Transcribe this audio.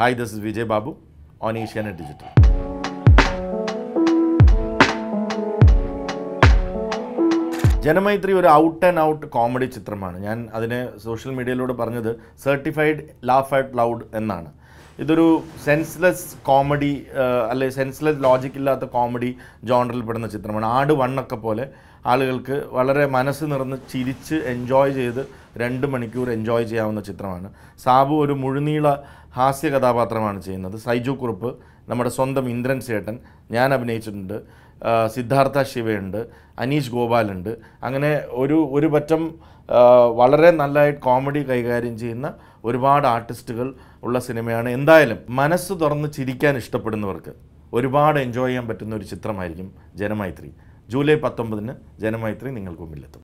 hi this is Vijay Babu on Asianet digital Janamaithri ഒരു out and out comedy ചിത്രമാണ് ഞാൻ അതിനെ സോഷ്യൽ മീഡിയയിലൂടെ പറഞ്ഞത് സർട്ടിഫൈഡ് ലാഫ് ആറ്റ് ലൗഡ് എന്നാണ് ഇതൊരു സെൻസ്ലെസ് കോമഡി അല്ലെ സെൻസ്ലെസ് ലോജിക് ഇല്ലാത്ത കോമഡി ജോണറിൽ പെടുന്ന ചിത്രമാണ് ആട് വണ്ണൊക്കെ പോലെ ആളുകൾക്ക് വളരെ മനസ്സ് നിറന്ന് ചിരിച്ച് എൻജോയ് ചെയ്ത് രണ്ട് മണിക്കൂർ എൻജോയ് ചെയ്യാവുന്ന ചിത്രമാണ് സാബു ഒരു മുഴുനീള ഹാസ്യ കഥാപാത്രമാണ് ചെയ്യുന്നത് സൈജു കുറുപ്പ് നമ്മുടെ സ്വന്തം ഇന്ദ്രൻ ചേട്ടൻ ഞാൻ അഭിനയിച്ചിട്ടുണ്ട് സിദ്ധാർത്ഥ ശിവയുണ്ട് അനീഷ് ഗോപാലുണ്ട് അങ്ങനെ ഒരു ഒരു പറ്റം വളരെ നല്ലതായിട്ട് കോമഡി കൈകാര്യം ചെയ്യുന്ന ഒരുപാട് ആർട്ടിസ്റ്റുകൾ ഉള്ള സിനിമയാണ് എന്തായാലും മനസ്സ് തുറന്ന് ചിരിക്കാൻ ഇഷ്ടപ്പെടുന്നവർക്ക് ഒരുപാട് എൻജോയ് ചെയ്യാൻ പറ്റുന്ന ഒരു ചിത്രമായിരിക്കും ജനമൈത്രി ജൂലൈ പത്തൊമ്പതിന് ജനമൈത്രി നിങ്ങൾക്ക് മുമ്പിലെത്തും